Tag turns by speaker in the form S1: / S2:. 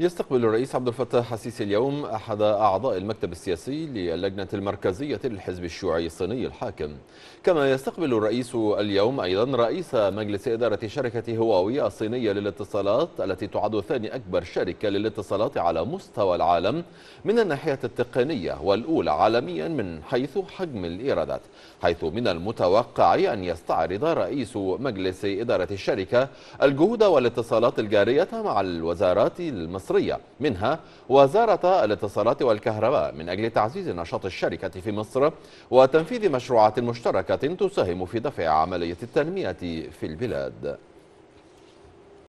S1: يستقبل الرئيس عبد الفتاح السيسي اليوم أحد أعضاء المكتب السياسي للجنة المركزية للحزب الشيوعي الصيني الحاكم كما يستقبل الرئيس اليوم أيضا رئيس مجلس إدارة شركة هواوي الصينية للاتصالات التي تعد ثاني أكبر شركة للاتصالات على مستوى العالم من الناحية التقنية والأولى عالميا من حيث حجم الإيرادات حيث من المتوقع أن يستعرض رئيس مجلس إدارة الشركة الجهود والاتصالات الجارية مع الوزارات المصرية المصرية منها وزارة الاتصالات والكهرباء من أجل تعزيز نشاط الشركة في مصر وتنفيذ مشروعات مشتركة تساهم في دفع عملية التنمية في البلاد